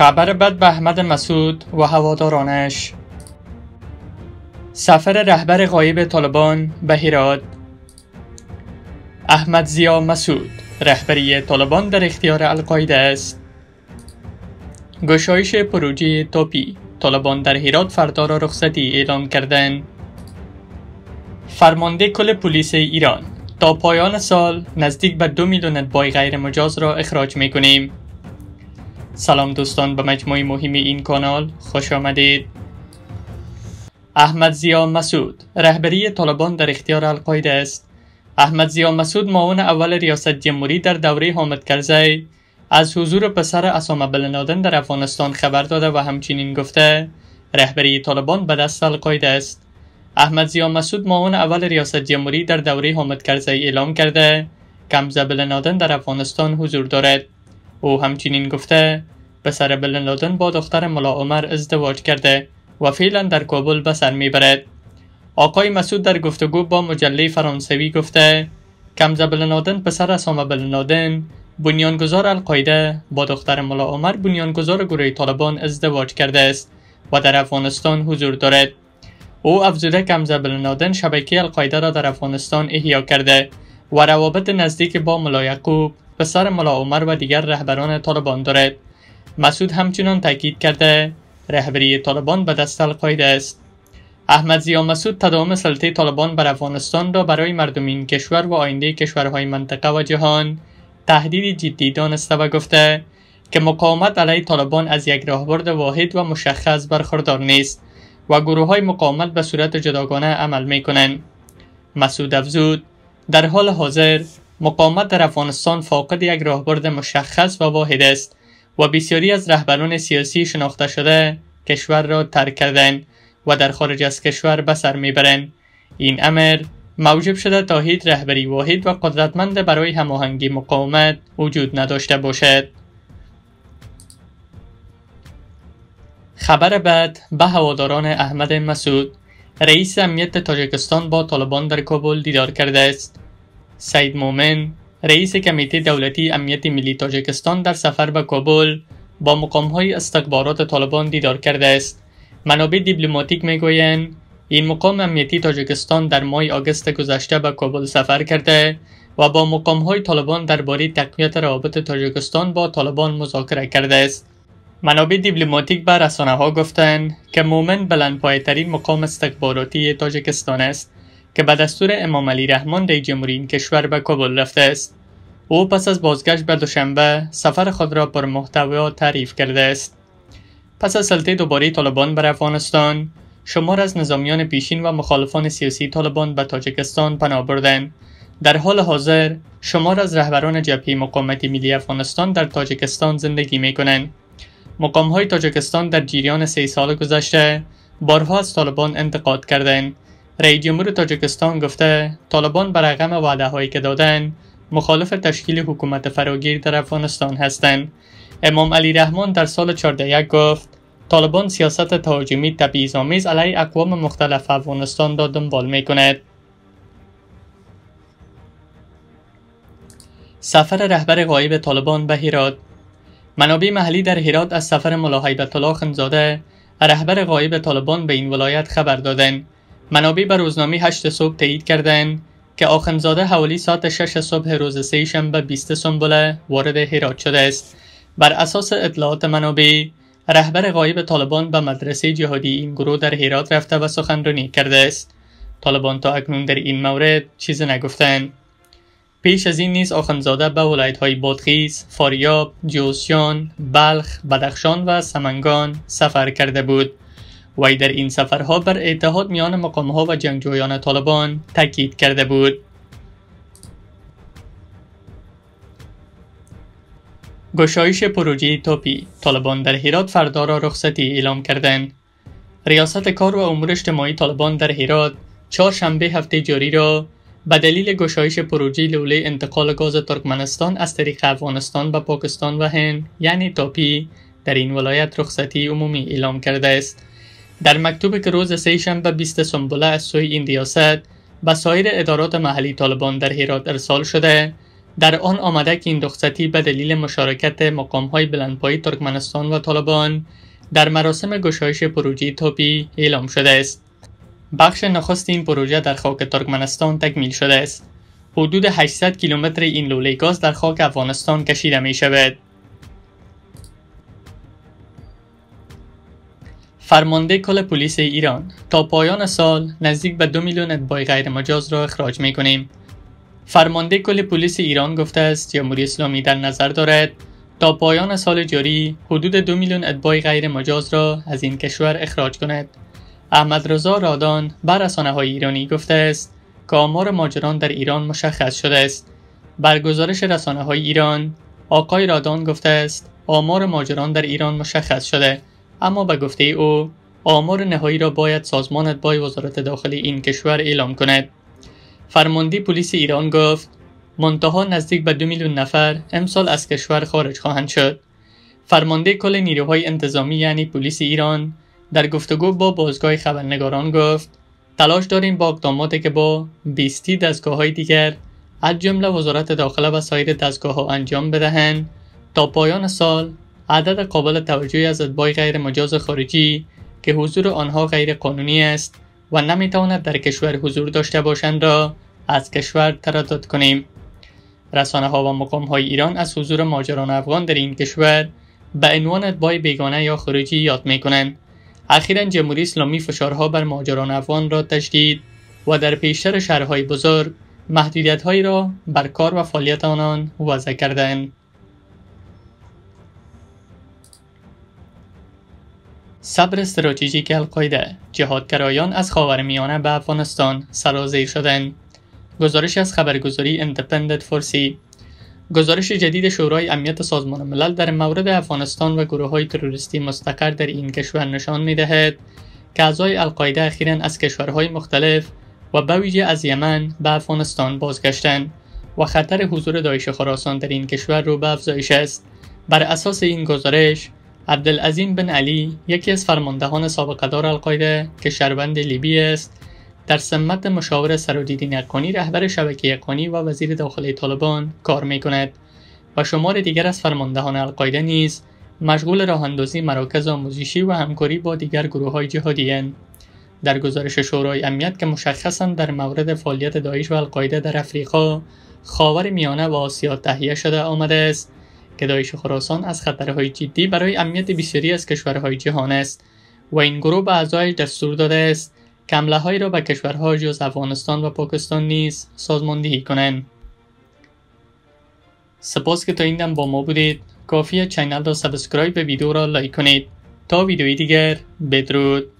خبر بد به احمد مسعود و هوادارانش سفر رهبر غایب طالبان به هرات احمد زیا مسعود رهبری طالبان در اختیار القاعده است گشایش پروژه توپی طالبان در هیراد فردا را رخصتی اعلام کردن فرمانده کل پلیس ایران تا پایان سال نزدیک به دو میلیون بای غیر مجاز را اخراج می کنیم سلام دوستان به مجموعه مهم این کانال خوش آمدید احمد زیا مسعود رهبری طالبان در اختیار القاعده است احمد زیا مسعود معاون اول ریاست جمهوری در دوره حامد کرزی از حضور پسر اسامه بلنادن در افغانستان خبر داده و همچنین گفته رهبری طالبان به دست القاعده است احمد زیا مسعود معاون اول ریاست جمهوری در دوره حامد کرزی اعلام کرده کمزه بلنادن در افغانستان حضور دارد او همچنین گفته پسر بلن با دختر ملا عمر ازدواج کرده و فعلا در کابل به سر میبرد آقای مسعود در گفتگو با مجله فرانسوی گفته کمزه بلنادن پسر سامه بلنادن بنیانگذار القاعده با دختر ملا عمر بنیانگذار گروه طالبان ازدواج کرده است و در افغانستان حضور دارد او افزوده کمزه بلنادن شبکه القاعده را در افغانستان احیا کرده و روابط نزدیک با ملا یعقوب پسر ملا عمر و دیگر رهبران طالبان دارد مسعود همچنان تاکید کرده رهبری طالبان به دست القاعده است احمد زیا مسعود تداوم سلطه طالبان بر افغانستان را برای مردمین کشور و آینده کشورهای منطقه و جهان تهدید جدی دانسته و گفته که مقاومت علیه طالبان از یک راهبرد واحد و مشخص برخوردار نیست و گروه های مقاومت به صورت جداگانه عمل می کنند. مسعود افزود در حال حاضر مقاومت در افغانستان فاقد یک راهبرد مشخص و واحد است و بسیاری از رهبران سیاسی شناخته شده کشور را ترک کردن و در خارج از کشور به سر میبرند این امر موجب شده تا هیچ رهبری واحد و قدرتمند برای هماهنگی مقاومت وجود نداشته باشد خبر بعد به هواداران احمد مسعود رئیس امنیت تاجکستان با طالبان در کابل دیدار کرده است سید مومن رئیس کمیته دولتی امنیت ملی تاجکستان در سفر به کابل با های استقبارات طالبان دیدار کرده است منابع دیپلماتیک میگویند این مقام امنیتی تاجکستان در ماه آگست گذشته به کابل سفر کرده و با مقامهای طالبان درباره تقویت روابط تاجکستان با طالبان مذاکره کرده است منابع دیپلماتیک به رسانه ها گفتند که مومن ترین مقام استقباراتی تاجکستان است که به دستور امام علی رحمان رئیس جمهوری این کشور به کابل رفته است او پس از بازگشت به دوشنبه سفر خود را بر محتوا تعریف کرده است پس از سلطه دوباره طالبان بر افغانستان شمار از نظامیان پیشین و مخالفان سیاسی طالبان به تاجکستان پناه بردند در حال حاضر شمار از رهبران جبهه مقاومت ملی افغانستان در تاجکستان زندگی می کنند مقام تاجکستان در جریان سه سال گذشته بارها از طالبان انتقاد کردند رئیس جمهور تاجکستان گفته طالبان بر رقم وعده هایی که دادن مخالف تشکیل حکومت فراگیر در افغانستان هستند امام علی رحمان در سال یک گفت طالبان سیاست تهاجمی تبعیض‌آمیز علیه اقوام مختلف افغانستان را دنبال می کند. سفر رهبر غایب طالبان به هرات منابع محلی در هرات از سفر ملاحی به طلاخ خنزاده رهبر غایب طالبان به این ولایت خبر دادند منابع به روزنامه 8 صبح تایید کردن که آخنزاده حوالی ساعت 6 صبح روز سه شنبه 20 سنبله وارد هرات شده است بر اساس اطلاعات منابع رهبر غایب طالبان به مدرسه جهادی این گروه در هرات رفته و سخنرانی کرده است طالبان تا اکنون در این مورد چیزی نگفتند پیش از این نیز آخنزاده به ولایت های بادخیز، فاریاب، جوسیان، بلخ، بدخشان و سمنگان سفر کرده بود. وی در این سفرها بر اتحاد میان مقامها و جنگجویان طالبان تاکید کرده بود گشایش پروژه توپی طالبان در هرات فردا را رخصتی اعلام کردند ریاست کار و امور اجتماعی طالبان در هرات چهار شنبه هفته جاری را به دلیل گشایش پروژه لوله انتقال گاز ترکمنستان از طریق افغانستان به پاکستان و هند یعنی تاپی در این ولایت رخصتی عمومی اعلام کرده است در مکتوب که روز شنبه 20 سنبله از سوی این ریاست به سایر ادارات محلی طالبان در هرات ارسال شده در آن آمده که این دخصتی به دلیل مشارکت های بلندپایی ترکمنستان و طالبان در مراسم گشایش پروژه توپی اعلام شده است بخش نخست این پروژه در خاک ترکمنستان تکمیل شده است حدود 800 کیلومتر این لوله گاز در خاک افغانستان کشیده می شود فرمانده کل پلیس ایران تا پایان سال نزدیک به دو میلیون ادبای مجاز را اخراج می کنیم. فرمانده کل پلیس ایران گفته است جمهوری اسلامی در نظر دارد تا پایان سال جاری حدود دو میلیون ادبای مجاز را از این کشور اخراج کند. احمد رضا رادان بر رسانه های ایرانی گفته است که آمار ماجران در ایران مشخص شده است. بر گزارش رسانه های ایران آقای رادان گفته است آمار ماجران در ایران مشخص شده اما به گفته او آمار نهایی را باید سازمان اتباع وزارت داخلی این کشور اعلام کند فرمانده پلیس ایران گفت منتها نزدیک به دو میلیون نفر امسال از کشور خارج خواهند شد فرمانده کل نیروهای انتظامی یعنی پلیس ایران در گفتگو با بازگاه خبرنگاران گفت تلاش داریم با اقداماتی که با 20 دستگاه های دیگر از جمله وزارت داخله و سایر دستگاه ها انجام بدهند تا پایان سال عدد قابل توجهی از ادبای غیر مجاز خارجی که حضور آنها غیر قانونی است و نمیتواند در کشور حضور داشته باشند را از کشور تردد کنیم رسانه ها و مقام های ایران از حضور ماجران افغان در این کشور به عنوان ادبای بیگانه یا خارجی یاد می کنند اخیرا جمهوری اسلامی فشارها بر ماجران افغان را تشدید و در پیشتر شهرهای بزرگ محدودیت را بر کار و فعالیت آنان وضع کردند صبر استراتژیک القاعده جهادگرایان از میانه به افغانستان سرازیر شدند گزارش از خبرگزاری اندپندنت فورسی گزارش جدید شورای امنیت سازمان ملل در مورد افغانستان و گروه های تروریستی مستقر در این کشور نشان می دهد که اعضای القاعده اخیرا از کشورهای مختلف و بویژه از یمن به افغانستان بازگشتند و خطر حضور داعش خراسان در این کشور رو به افزایش است بر اساس این گزارش عبدالعظیم بن علی یکی از فرماندهان سابقه دار القاعده که شهروند لیبی است در سمت مشاور سرودیدین یکانی رهبر شبکه یقانی و وزیر داخلی طالبان کار می کند و شمار دیگر از فرماندهان القاعده نیز مشغول راهاندازی مراکز آموزشی و همکاری با دیگر گروه های جهادیان در گزارش شورای امنیت که مشخصا در مورد فعالیت داعش و القاعده در افریقا خاور میانه و آسیا تهیه شده آمده است گدایش خراسان از خطرهای جدی برای امنیت بسیاری از کشورهای جهان است و این گروه به اعضای دستور داده است که را به کشورها جز افغانستان و پاکستان نیز سازماندهی کنند سپاس که تا ایندم با ما بودید کافی چینل را سبسکرایب به ویدیو را لایک کنید تا ویدیوی دیگر بدرود